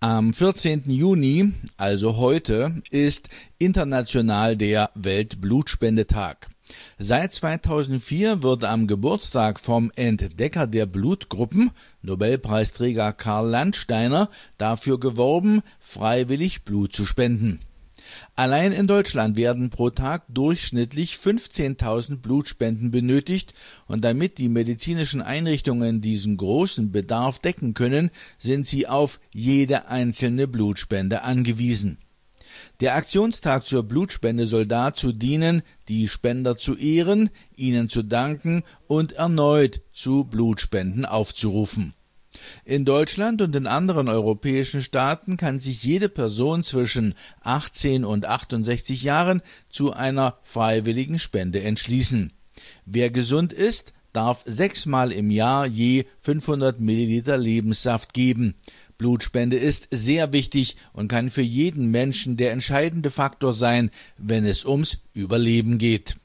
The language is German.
Am 14. Juni, also heute, ist international der Weltblutspendetag. Seit 2004 wird am Geburtstag vom Entdecker der Blutgruppen, Nobelpreisträger Karl Landsteiner, dafür geworben, freiwillig Blut zu spenden Allein in Deutschland werden pro Tag durchschnittlich 15.000 Blutspenden benötigt, und damit die medizinischen Einrichtungen diesen großen Bedarf decken können, sind sie auf jede einzelne Blutspende angewiesen. Der Aktionstag zur Blutspende soll dazu dienen, die Spender zu ehren, ihnen zu danken und erneut zu Blutspenden aufzurufen in Deutschland und in anderen europäischen Staaten kann sich jede Person zwischen 18 und 68 Jahren zu einer freiwilligen Spende entschließen. Wer gesund ist, darf sechsmal im Jahr je 500 Milliliter Lebenssaft geben. Blutspende ist sehr wichtig und kann für jeden Menschen der entscheidende Faktor sein, wenn es ums Überleben geht.